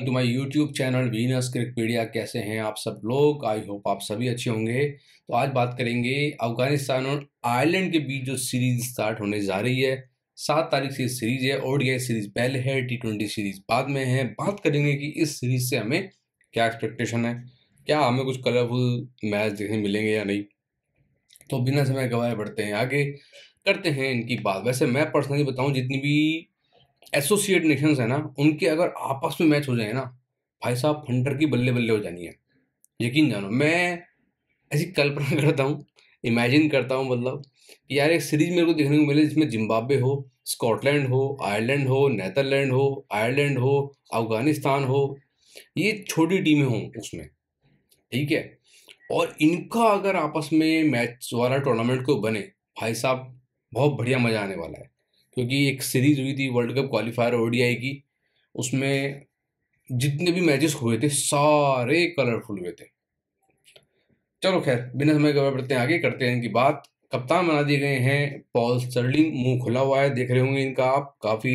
to my YouTube channel Venus Cricpedia कैसे हैं आप सब लोग आई होप आप सभी अच्छे होंगे तो आज बात करेंगे अफगानिस्तान और आयरलैंड के बीच जो सीरीज स्टार्ट होने जा रही है सात तारीख से सीरीज है ओडीआई सीरीज पहले है टी ट्वेंटी सीरीज बाद में है बात करेंगे कि इस सीरीज से हमें क्या एक्सपेक्टेशन है क्या हमें कुछ कलरफुल मैच देखने मिलेंगे या नहीं तो बिना समय गवाए बढ़ते हैं आगे करते हैं इनकी बात वैसे मैं पर्सनली बताऊं जितनी भी एसोसिएट नेशंस है ना उनके अगर आपस में मैच हो जाए ना भाई साहब फंडर की बल्ले बल्ले हो जानी है यकीन जानो मैं ऐसी कल्पना करता हूँ इमेजिन करता हूँ मतलब यार एक सीरीज मेरे को देखने को मिले जिसमें जिम्बाब्वे हो स्कॉटलैंड हो आयरलैंड हो नैदरलैंड हो आयरलैंड हो अफगानिस्तान हो ये छोटी टीमें हों उसमें ठीक है और इनका अगर आपस में मैच वाला टूर्नामेंट को बने भाई साहब बहुत बढ़िया मज़ा आने वाला है क्योंकि एक सीरीज़ हुई थी वर्ल्ड कप क्वालिफायर ओडीआई की उसमें जितने भी मैचेस हुए थे सारे कलरफुल हुए थे चलो खैर बिना समय गवा बढ़ते हैं आगे करते हैं इनकी बात कप्तान बना दिए गए हैं पॉल स्टर्लिंग मुंह खुला हुआ है देख रहे होंगे इनका आप काफ़ी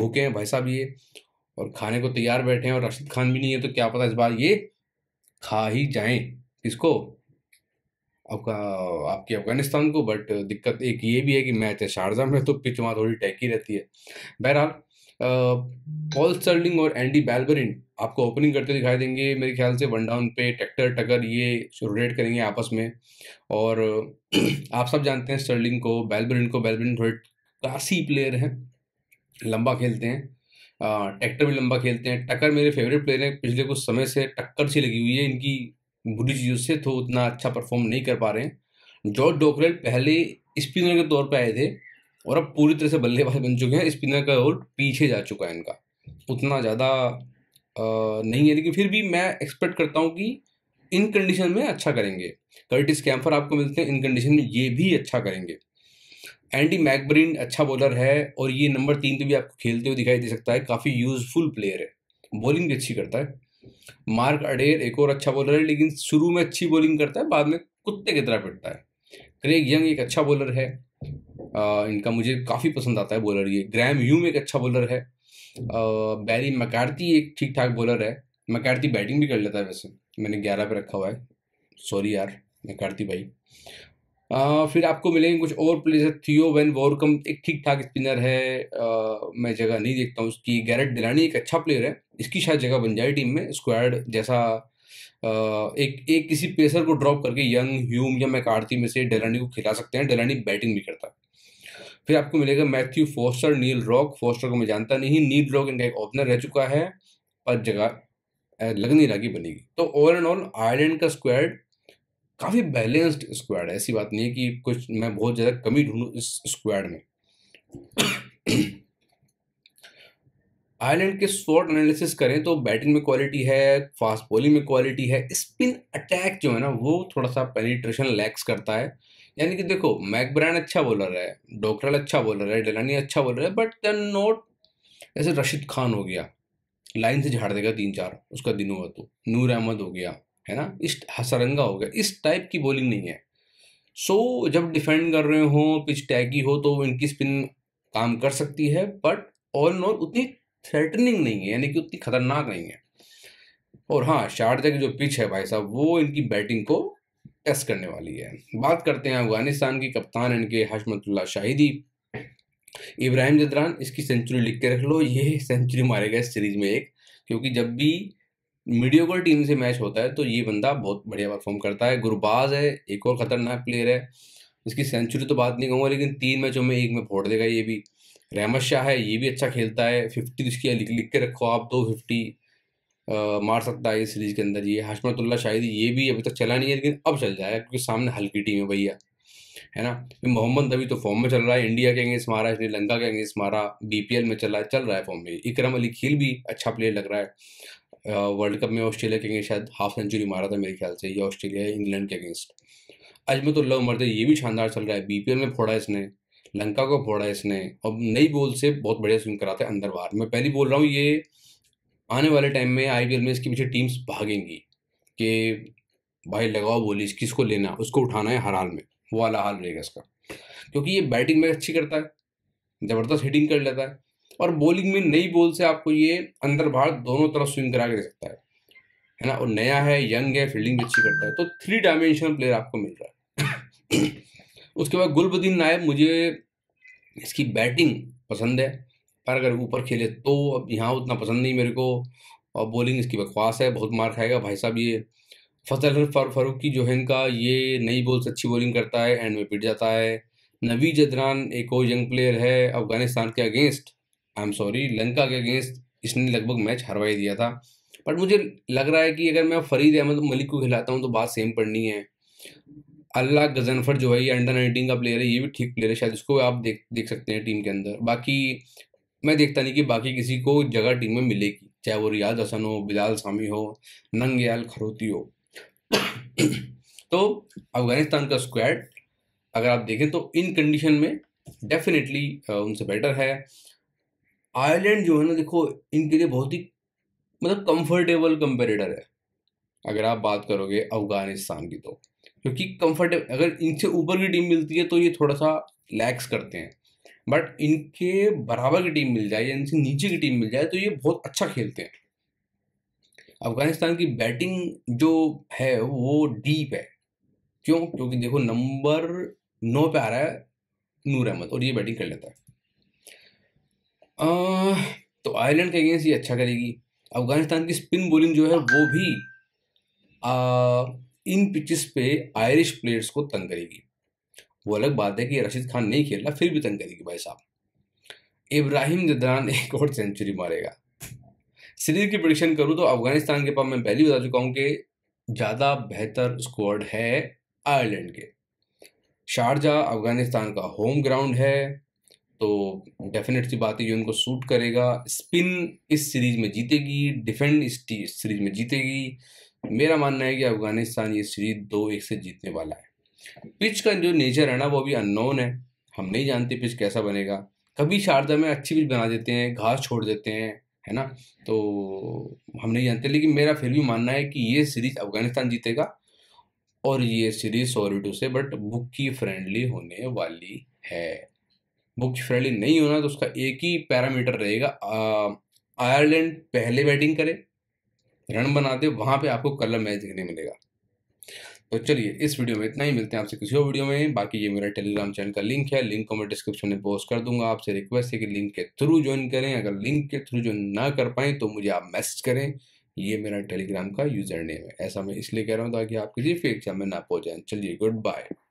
भूखे हैं भाई साहब ये और खाने को तैयार बैठे हैं और राशिद खान भी नहीं है तो क्या पता इस बार ये खा ही जाएं किसको आपका आपके अफगानिस्तान को बट दिक्कत एक ये भी है कि मैच है शारजा में तो पिच वहाँ थोड़ी टैकी रहती है बहरहाल पॉल स्टर्लिंग और एंडी बैलबरिन आपको ओपनिंग करते दिखाई देंगे मेरे ख्याल से वन डाउन पे टैक्टर टकर ये रोटेट करेंगे आपस में और आप सब जानते हैं स्टर्लिंग को बैलबरिन को बैलबरिन थोड़े क्लासी प्लेयर हैं लंबा खेलते हैं टैक्टर भी लंबा खेलते हैं टक्कर मेरे फेवरेट प्लेयर हैं पिछले कुछ समय से टक्कर सी लगी हुई है इनकी बुरी चीज़ों से तो उतना अच्छा परफॉर्म नहीं कर पा रहे हैं जॉर्ज डोकरेल पहले स्पिनर के तौर पर आए थे और अब पूरी तरह से बल्लेबाज बन चुके हैं स्पिनर का रोल पीछे जा चुका है इनका उतना ज़्यादा नहीं है लेकिन फिर भी मैं एक्सपेक्ट करता हूँ कि इन कंडीशन में अच्छा करेंगे कर्टिस कैम्फर आपको मिलते हैं इन कंडीशन में ये भी अच्छा करेंगे एंडी मैकब्रिन अच्छा बॉलर है और ये नंबर तीन पे भी आपको खेलते हुए दिखाई दे सकता है काफ़ी यूजफुल प्लेयर है बॉलिंग भी अच्छी करता है मार्क अडेर एक और अच्छा बॉलर है लेकिन शुरू में अच्छी बॉलिंग करता है बाद में कुत्ते की तरह पिटता है क्रेग यंग एक अच्छा बॉलर है आ, इनका मुझे काफ़ी पसंद आता है बॉलर ये ग्रैम ह्यूम एक अच्छा बॉलर है आ, बैरी मकार्ती एक ठीक ठाक बॉलर है मकार्ती बैटिंग भी कर लेता है वैसे मैंने ग्यारह पे रखा हुआ है सॉरी यार मकार्ती भाई फिर आपको मिलेंगे कुछ और प्लेयर थियो वेन वोरकम एक ठीक ठाक स्पिनर है आ, मैं जगह नहीं देखता हूँ उसकी गैरेट दिलानी एक अच्छा प्लेयर है इसकी शायद जगह बन जाए टीम में स्क्वाड जैसा आ, एक एक किसी प्लेसर को ड्रॉप करके यंग ह्यूम या मैकार्थी में से डेलानी को खिला सकते हैं डेलानी बैटिंग भी करता है फिर आपको मिलेगा Matthew Foster Neil Rock Foster को मैं जानता नहीं नील रॉक इनका एक ओपनर रह चुका है पर जगह लग नहीं रहा बनेगी तो ओवर एंड ऑल आयरलैंड का स्क्वाड काफ़ी बैलेंस्ड स्क्वाड है ऐसी बात नहीं है कि कुछ मैं बहुत ज़्यादा कमी ढूंढूँ इस स्क्वाड में आयरलैंड के शॉर्ट एनालिसिस करें तो बैटिंग में क्वालिटी है फास्ट बॉलिंग में क्वालिटी है स्पिन अटैक जो है ना वो थोड़ा सा पेनिट्रेशन लैक्स करता है यानी कि देखो मैकब्रैंड अच्छा बॉलर है डॉक्टरल अच्छा बॉलर है डेलानी अच्छा बॉलर है बट देन नॉट जैसे रशीद खान हो गया लाइन से झाड़ देगा तीन चार उसका दिन हुआ तो नूर अहमद हो गया है ना इस हसरंगा हो गया इस टाइप की बॉलिंग नहीं है सो so, जब डिफेंड कर रहे हो पिच टैगी हो तो इनकी स्पिन काम कर सकती है बट ऑल इन ऑल उतनी थ्रेटनिंग नहीं है यानी कि उतनी खतरनाक नहीं है और हाँ शारजा की जो पिच है भाई साहब वो इनकी बैटिंग को टेस्ट करने वाली है बात करते हैं अफगानिस्तान की कप्तान इनके हशमतुल्ला शाहिदी इब्राहिम जदरान इसकी सेंचुरी लिख के रख लो ये सेंचुरी मारेगा इस सीरीज में एक क्योंकि जब भी मीडियोकर टीम से मैच होता है तो ये बंदा बहुत बढ़िया परफॉर्म करता है गुरबाज है एक और ख़तरनाक प्लेयर है इसकी सेंचुरी तो बात नहीं कहूँगा लेकिन तीन मैचों में एक में फोड़ देगा ये भी रहमत शाह है ये भी अच्छा खेलता है फिफ्टी उसकी लिख लिख के रखो आप दो फिफ्टी आ, मार सकता है इस सीरीज़ के अंदर ये हशमतुल्ला शाहिद ये भी अभी तक चला नहीं है लेकिन अब चल जाएगा क्योंकि सामने हल्की टीम है भैया है ना मोहम्मद अभी तो फॉर्म में चल रहा है इंडिया के अगेंस्ट मारा श्रीलंका के अगेंस्ट मारा बी में चल रहा है चल रहा है फॉर्म में इकरम अली खेल भी अच्छा प्लेयर लग रहा है वर्ल्ड कप में ऑस्ट्रेलिया के अगेंस्ट शायद हाफ सेंचुरी मारा था मेरे ख्याल से ये ऑस्ट्रेलिया इंग्लैंड के अगेंस्ट तो उमर थे ये भी शानदार चल रहा है बी में फोड़ा इसने लंका को फोड़ा इसने और नई बॉल से बहुत बढ़िया स्विंग कराते हैं अंदर बाहर मैं पहली बोल रहा हूँ ये आने वाले टाइम में आई में इसके पीछे टीम्स भागेंगी कि भाई लगाओ बोली किसको लेना उसको उठाना है हर हाल में वो वाला हाल रहेगा इसका क्योंकि ये बैटिंग में अच्छी करता है ज़बरदस्त हिटिंग कर लेता है और बॉलिंग में नई बॉल से आपको ये अंदर बाहर दोनों तरफ स्विंग करा के दे सकता है है ना और नया है यंग है फील्डिंग भी अच्छी करता है तो थ्री डायमेंशनल प्लेयर आपको मिल रहा है उसके बाद गुलबदीन नायब मुझे इसकी बैटिंग पसंद है पर अगर ऊपर खेले तो अब यहाँ उतना पसंद नहीं मेरे को और बॉलिंग इसकी बकवास है बहुत मार खाएगा भाई साहब ये फसल फर फारूक की जो है इनका ये नई बॉल से अच्छी बॉलिंग करता है एंड में पिट जाता है नवी जदरान एक और यंग प्लेयर है अफगानिस्तान के against I am sorry Lanka के अगेंस्ट इसने लगभग मैच हरवा ही दिया था बट मुझे लग रहा है कि अगर मैं फरीद अहमद मलिक को खिलाता हूँ तो बात सेम पड़नी है अल्लाह गजनफर जो है ये अंडर नाइनटीन का प्लेयर है ये भी ठीक प्लेयर है शायद इसको आप देख देख सकते हैं टीम के अंदर बाकी मैं देखता नहीं कि बाकी किसी को जगह टीम में मिलेगी चाहे वो रियाज हसन हो बिलाल सामी हो नंगयाल खरोती हो तो अफगानिस्तान का स्क्वाड अगर आप देखें तो इन कंडीशन में डेफिनेटली उनसे बेटर है आयरलैंड जो है ना देखो इनके लिए बहुत ही मतलब कंफर्टेबल कंपेरेटर है अगर आप बात करोगे अफगानिस्तान की तो क्योंकि कंफर्टेबल अगर इनसे ऊपर की टीम मिलती है तो ये थोड़ा सा लैक्स करते हैं बट इनके बराबर की टीम मिल जाए या इनसे नीचे की टीम मिल जाए तो ये बहुत अच्छा खेलते हैं अफगानिस्तान की बैटिंग जो है वो डीप है क्यों क्योंकि देखो नंबर नौ पे आ रहा है नूर अहमद और ये बैटिंग कर लेता है आ, तो आयरलैंड के अगेंस्ट ये अच्छा करेगी अफगानिस्तान की स्पिन बॉलिंग जो है वो भी आ, इन पिचेस पे आयरिश प्लेयर्स को तंग करेगी वो अलग बात है कि रशीद खान नहीं खेल रहा फिर भी तंग करेगी भाई साहब इब्राहिम जदरान एक और सेंचुरी मारेगा सीरीज की प्रडिक्शन करूँ तो अफगानिस्तान के पास मैं पहले बता चुका हूँ कि ज़्यादा बेहतर स्क्वाड है आयरलैंड के शारजा अफगानिस्तान का होम ग्राउंड है तो डेफिनेट सी बात है ये उनको सूट करेगा स्पिन इस सीरीज़ में जीतेगी डिफेंड इस, सीरीज़ में जीतेगी मेरा मानना है कि अफगानिस्तान ये सीरीज दो एक से जीतने वाला है पिच का जो नेचर है ना वो अभी अननोन है हम नहीं जानते पिच कैसा बनेगा कभी शारदा में अच्छी पिच बना देते हैं घास छोड़ देते हैं है ना तो हम नहीं जानते लेकिन मेरा फिर भी मानना है कि ये सीरीज़ अफगानिस्तान जीतेगा और ये सीरीज़ सॉरी टू से बट बुक की फ्रेंडली होने वाली है बुक फ्रेंडली नहीं होना तो उसका एक ही पैरामीटर रहेगा आयरलैंड पहले बैटिंग करे रन बनाते वहाँ पे आपको कलर मैच देखने मिलेगा तो चलिए इस वीडियो में इतना ही मिलते हैं आपसे किसी और वीडियो में बाकी ये मेरा टेलीग्राम चैनल का लिंक है लिंक को मैं डिस्क्रिप्शन में पोस्ट कर दूंगा आपसे रिक्वेस्ट है कि लिंक के थ्रू ज्वाइन करें अगर लिंक के थ्रू ज्वाइन ना कर पाएं तो मुझे आप मैसेज करें ये मेरा टेलीग्राम का यूज़र नेम है ऐसा मैं इसलिए कह रहा हूँ ताकि आप किसी फेक चैनल में ना पहुँच चलिए गुड बाय